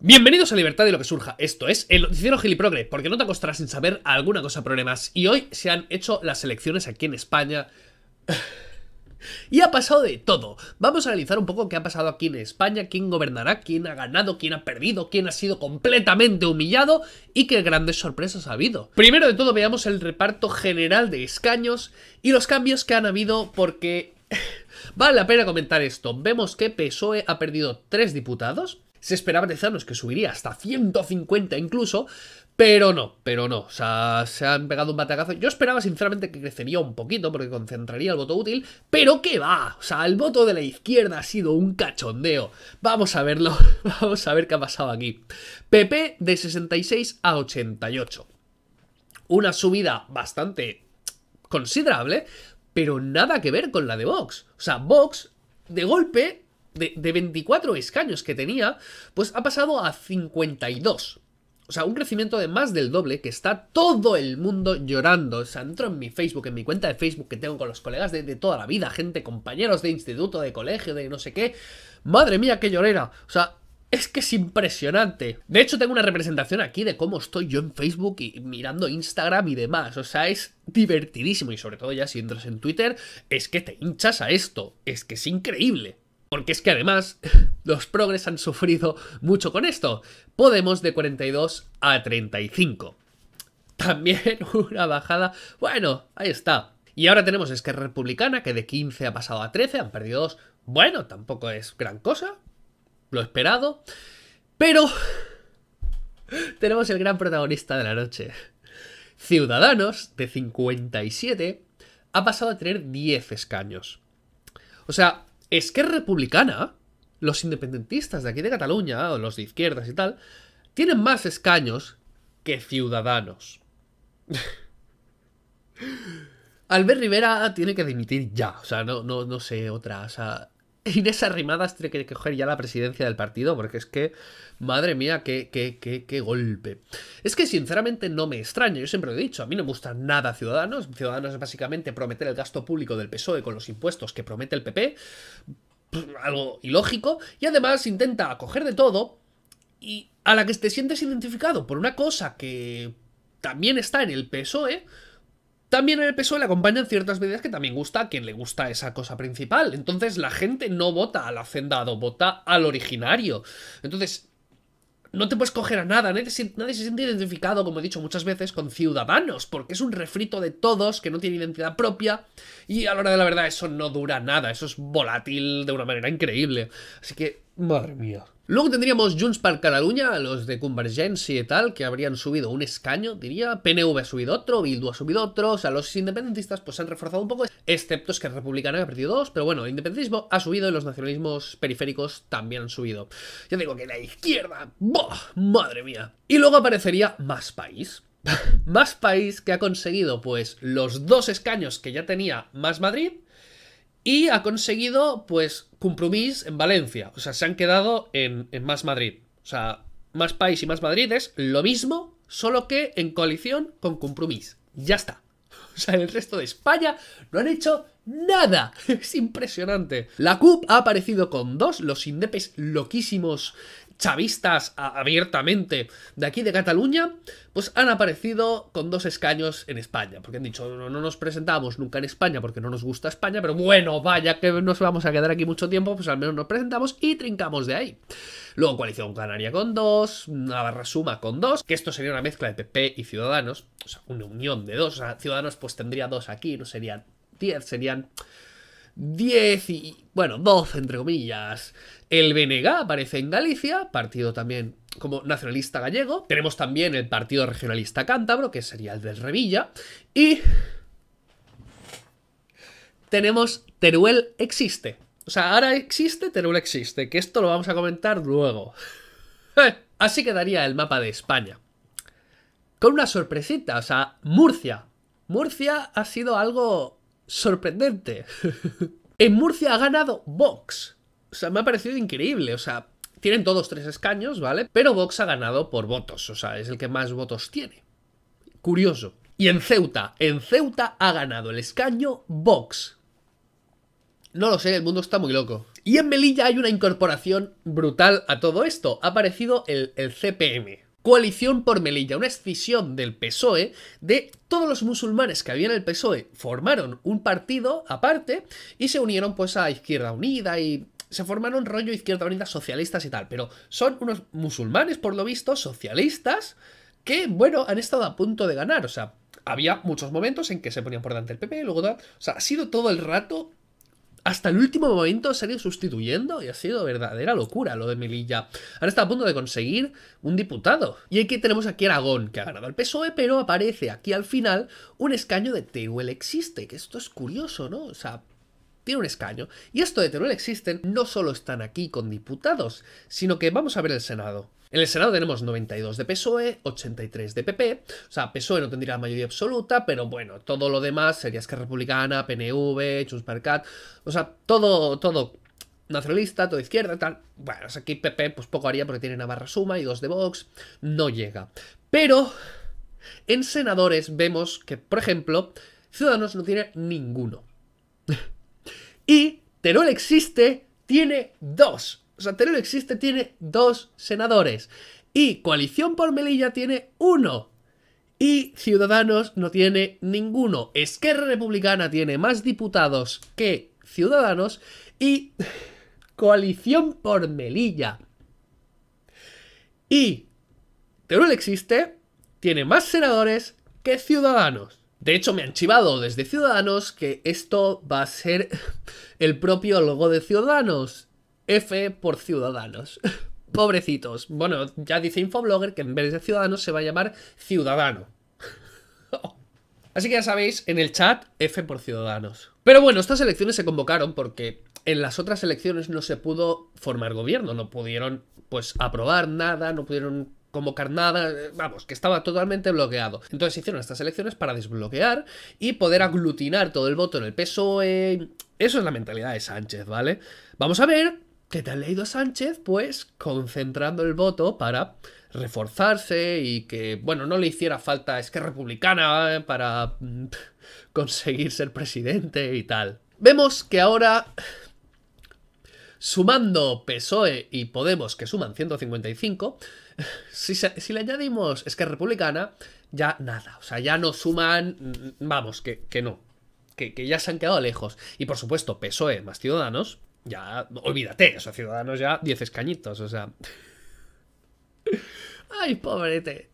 Bienvenidos a Libertad y lo que surja. Esto es el noticiero Giliprogre, porque no te acostarás sin saber alguna cosa problemas. Y hoy se han hecho las elecciones aquí en España. y ha pasado de todo. Vamos a analizar un poco qué ha pasado aquí en España, quién gobernará, quién ha ganado, quién ha perdido, quién ha sido completamente humillado y qué grandes sorpresas ha habido. Primero de todo veamos el reparto general de escaños y los cambios que han habido porque... vale la pena comentar esto. Vemos que PSOE ha perdido tres diputados, se esperaba de Zanos que subiría hasta 150 incluso, pero no, pero no. O sea, se han pegado un batacazo. Yo esperaba sinceramente que crecería un poquito porque concentraría el voto útil, pero ¿qué va? O sea, el voto de la izquierda ha sido un cachondeo. Vamos a verlo, vamos a ver qué ha pasado aquí. PP de 66 a 88. Una subida bastante considerable, pero nada que ver con la de Vox. O sea, Vox de golpe de, 24 escaños que tenía, pues ha pasado a 52. O sea, un crecimiento de más del doble que está todo el mundo llorando. O sea, entro en mi Facebook, en mi cuenta de Facebook que tengo con los colegas de, de, toda la vida, gente, compañeros de instituto, de colegio, de no sé qué. Madre mía, qué llorera. O sea, es que es impresionante. De hecho, tengo una representación aquí de cómo estoy yo en Facebook y mirando Instagram y demás. O sea, es divertidísimo. Y sobre todo ya si entras en Twitter, es que te hinchas a esto. Es que es increíble. Porque es que además los progres han sufrido mucho con esto. Podemos de 42 a 35. También una bajada. Bueno, ahí está. Y ahora tenemos Esquerra Republicana, que de 15 ha pasado a 13, han perdido dos. Bueno, tampoco es gran cosa. Lo esperado. Pero tenemos el gran protagonista de la noche. Ciudadanos, de 57, ha pasado a tener 10 escaños. O sea, es que republicana, los independentistas de aquí de Cataluña, o los de izquierdas y tal, tienen más escaños que ciudadanos. Albert Rivera tiene que dimitir ya, o sea, no, no sé otra, esas rimadas tiene que coger ya la presidencia del partido, porque es que, madre mía, qué, qué, qué golpe. Es que sinceramente no me extraña, yo siempre lo he dicho, a mí no me gusta nada Ciudadanos. Ciudadanos es básicamente prometer el gasto público del PSOE con los impuestos que promete el PP, algo ilógico, y además intenta acoger de todo y a la que te sientes identificado por una cosa que también está en el PSOE, también en el PSOE le acompañan ciertas medidas que también gusta a quien le gusta esa cosa principal. Entonces la gente no vota al hacendado, vota al originario. Entonces, no te puedes coger a nada, nadie se, siente identificado, como he dicho muchas veces, con ciudadanos, porque es un refrito de todos que no tiene identidad propia y a la hora de la verdad eso no dura nada, eso es volátil de una manera increíble. Así que, madre mía. Luego tendríamos Junts per Catalunya, los de Convergencia y tal, que habrían subido un escaño, diría. PNV ha subido otro, Bildu ha subido otro. O sea, los independentistas pues se han reforzado un poco, excepto que Republicana republicano ha perdido dos. Pero bueno, el independentismo ha subido y los nacionalismos periféricos también han subido. Yo digo que la izquierda, ¡Bah! ¡Madre mía! Y luego aparecería Más País. más País que ha conseguido pues los dos escaños que ya tenía Más Madrid y ha conseguido, pues, compromís en Valencia. O sea, se han quedado en, Más Madrid. O sea, Más País y Más Madrid es lo mismo, solo que en coalición con compromís. Ya está. O sea, en el resto de España no han hecho nada. Es impresionante. La CUP ha aparecido con dos, los indepes loquísimos chavistas abiertamente de aquí de Cataluña, pues han aparecido con dos escaños en España, porque han dicho, no, nos presentamos nunca en España porque no nos gusta España, pero bueno, vaya que nos vamos a quedar aquí mucho tiempo, pues al menos nos presentamos y trincamos de ahí. Luego Coalición Canaria con dos, Navarra Suma con dos, que esto sería una mezcla de PP y Ciudadanos, o sea, una unión de dos, o sea, Ciudadanos pues tendría dos aquí, no serían 10, serían 10 y bueno, dos entre comillas. El BNG aparece en Galicia, partido también como nacionalista gallego. Tenemos también el partido regionalista cántabro, que sería el del Revilla. Y tenemos Teruel existe. O sea, ahora existe, Teruel existe, que esto lo vamos a comentar luego. Así quedaría el mapa de España. Con una sorpresita, o sea, Murcia. Murcia ha sido algo sorprendente. En Murcia ha ganado Vox. O sea, me ha parecido increíble. O sea, tienen todos tres escaños, ¿vale? Pero Vox ha ganado por votos. O sea, es el que más votos tiene. Curioso. Y en Ceuta, en Ceuta ha ganado el escaño Vox. No lo sé, el mundo está muy loco. Y en Melilla hay una incorporación brutal a todo esto. Ha aparecido el, el CPM, coalición por Melilla, una escisión del PSOE, de todos los musulmanes que había en el PSOE, formaron un partido aparte y se unieron pues a Izquierda Unida y se formaron rollo Izquierda Unida socialistas y tal, pero son unos musulmanes por lo visto, socialistas, que bueno, han estado a punto de ganar, o sea, había muchos momentos en que se ponían por delante el PP, luego tal, o sea, ha sido todo el rato hasta el último momento se ha ido sustituyendo y ha sido verdadera locura lo de Melilla. Ahora está a punto de conseguir un diputado. Y aquí tenemos aquí Aragón, que ha ganado el PSOE, pero aparece aquí al final un escaño de Teruel existe, que esto es curioso, ¿no? O sea, tiene un escaño, y esto de Teruel existen, no solo están aquí con diputados, sino que vamos a ver el Senado. En el Senado tenemos 92 de PSOE, 83 de PP, o sea, PSOE no tendría la mayoría absoluta, pero bueno, todo lo demás sería que Republicana, PNV, Chuspercat, o sea, todo, todo nacionalista, todo izquierda, tal. Bueno, aquí PP pues poco haría porque tiene Navarra Suma y dos de Vox, no llega. Pero en senadores vemos que, por ejemplo, Ciudadanos no tiene ninguno. Y Teruel existe, tiene dos. O sea, Teruel existe, tiene dos senadores. Y Coalición por Melilla tiene uno. Y Ciudadanos no tiene ninguno. Esquerra Republicana tiene más diputados que Ciudadanos. Y Coalición por Melilla. Y Teruel existe, tiene más senadores que Ciudadanos. De hecho, me han chivado desde Ciudadanos que esto va a ser el propio logo de Ciudadanos. F por Ciudadanos. Pobrecitos. Bueno, ya dice Infoblogger que en vez de Ciudadanos se va a llamar Ciudadano. Así que ya sabéis, en el chat, F por Ciudadanos. Pero bueno, estas elecciones se convocaron porque en las otras elecciones no se pudo formar gobierno, no pudieron pues aprobar nada, no pudieron como carnada, eh, vamos, que estaba totalmente bloqueado. Entonces hicieron estas elecciones para desbloquear y poder aglutinar todo el voto en el PSOE. Eso es la mentalidad de Sánchez, ¿vale? Vamos a ver qué tal ha ido Sánchez, pues concentrando el voto para reforzarse y que, bueno, no le hiciera falta es que Republicana eh, para mm, conseguir ser presidente y tal. Vemos que ahora Sumando PSOE y Podemos, que suman 155, si, le añadimos es que Republicana, ya nada, o sea, ya no suman, mm, vamos, que, que no, que, ya se han quedado lejos. Y por supuesto, PSOE más Ciudadanos, ya, olvídate, esos Ciudadanos ya 10 escañitos, o sea... ¡Ay, pobrete!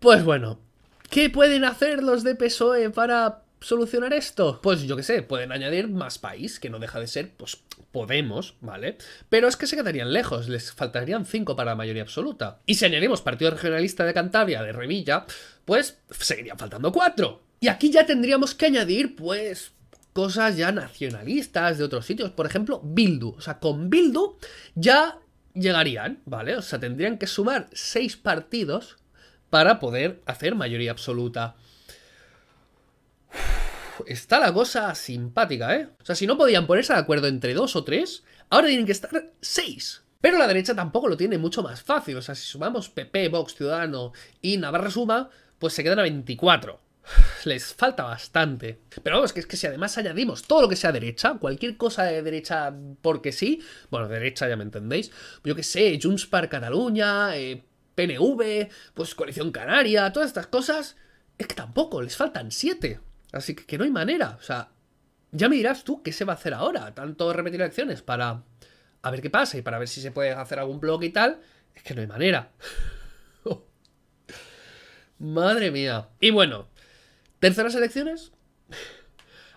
Pues bueno, ¿qué pueden hacer los de PSOE para solucionar esto? Pues yo qué sé, pueden añadir más país, que no deja de ser, pues Podemos, ¿vale? Pero es que se quedarían lejos, les faltarían 5 para la mayoría absoluta. Y si añadimos Partido Regionalista de Cantabria, de Revilla, pues seguirían faltando 4. Y aquí ya tendríamos que añadir, pues, cosas ya nacionalistas de otros sitios. Por ejemplo, Bildu. O sea, con Bildu ya llegarían, ¿vale? O sea, tendrían que sumar 6 partidos para poder hacer mayoría absoluta está la cosa simpática, ¿eh? O sea, si no podían ponerse de acuerdo entre dos o tres, ahora tienen que estar seis. Pero la derecha tampoco lo tiene mucho más fácil. O sea, si sumamos PP, Vox, Ciudadano y Navarra Suma, pues se quedan a 24. Les falta bastante. Pero vamos, que es que si además añadimos todo lo que sea derecha, cualquier cosa de derecha porque sí, bueno, derecha ya me entendéis, yo que sé, Junts para Cataluña, eh, PNV, pues Coalición Canaria, todas estas cosas, es que tampoco, les faltan 7. Así que, que no hay manera. O sea, ya me dirás tú qué se va a hacer ahora. Tanto repetir elecciones para a ver qué pasa y para ver si se puede hacer algún blog y tal. Es que no hay manera. Madre mía. Y bueno, terceras elecciones.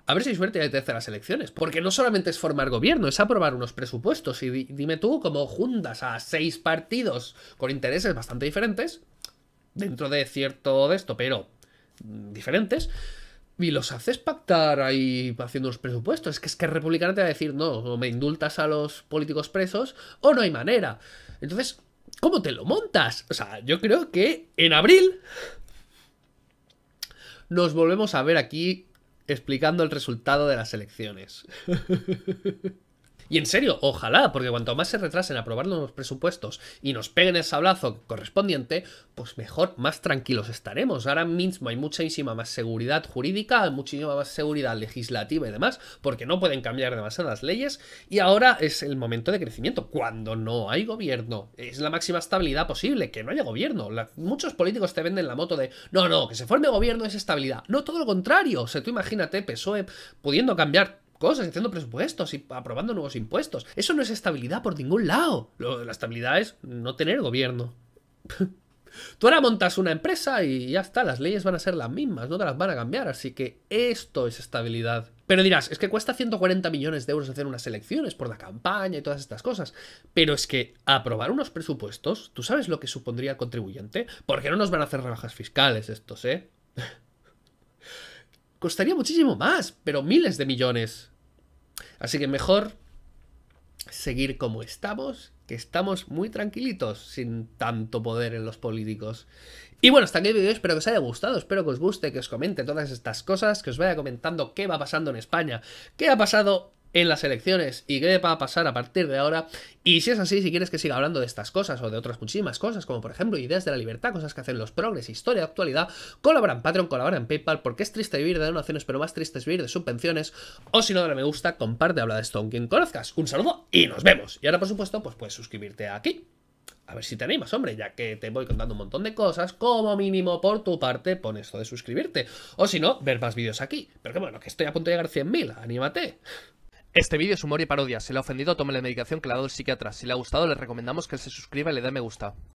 A ver si hay suerte de terceras elecciones. Porque no solamente es formar gobierno, es aprobar unos presupuestos. Y dime tú cómo juntas a seis partidos con intereses bastante diferentes. Dentro de cierto de esto, pero mm, diferentes y los haces pactar ahí haciendo los presupuestos. Es que es que el republicano te va a decir, no, o me indultas a los políticos presos, o no hay manera. Entonces, ¿cómo te lo montas? O sea, yo creo que en abril nos volvemos a ver aquí explicando el resultado de las elecciones. Y en serio, ojalá, porque cuanto más se retrasen a aprobar los presupuestos y nos peguen el sablazo correspondiente, pues mejor, más tranquilos estaremos. Ahora mismo hay muchísima más seguridad jurídica, muchísima más seguridad legislativa y demás, porque no pueden cambiar demasiadas leyes. Y ahora es el momento de crecimiento, cuando no hay gobierno. Es la máxima estabilidad posible, que no haya gobierno. muchos políticos te venden la moto de, no, no, que se forme gobierno es estabilidad. No, todo lo contrario. O sea, tú imagínate, PSOE pudiendo cambiar cosas, haciendo presupuestos y aprobando nuevos impuestos. Eso no es estabilidad por ningún lado. la estabilidad es no tener gobierno. Tú ahora montas una empresa y ya está, las leyes van a ser las mismas, no te las van a cambiar, así que esto es estabilidad. Pero dirás, es que cuesta 140 millones de euros hacer unas elecciones por la campaña y todas estas cosas. Pero es que aprobar unos presupuestos, ¿tú sabes lo que supondría el contribuyente? Porque no nos van a hacer rebajas fiscales estos, ¿eh? costaría muchísimo más, pero miles de millones. Así que mejor seguir como estamos, que estamos muy tranquilitos, sin tanto poder en los políticos. Y bueno, hasta aquí el vídeo, espero que os haya gustado, espero que os guste, que os comente todas estas cosas, que os vaya comentando qué va pasando en España, qué ha pasado en las elecciones y qué va a pasar a partir de ahora. Y si es así, si quieres que siga hablando de estas cosas o de otras muchísimas cosas, como por ejemplo ideas de la libertad, cosas que hacen los progres, historia, actualidad, colabora en Patreon, colabora en PayPal, porque es triste vivir de donaciones, pero más triste es vivir de subvenciones. O si no, dale me gusta, comparte, habla de esto con quien conozcas. Un saludo y nos vemos. Y ahora, por supuesto, pues puedes suscribirte aquí. A ver si te animas, hombre, ya que te voy contando un montón de cosas, como mínimo por tu parte pon esto de suscribirte. O si no, ver más vídeos aquí. Pero que bueno, que estoy a punto de llegar a 100.000, anímate. Este vídeo es humor y parodia. Si le ha ofendido, tome la medicación que le ha dado el psiquiatra. Si le ha gustado, le recomendamos que se suscriba y le dé me gusta.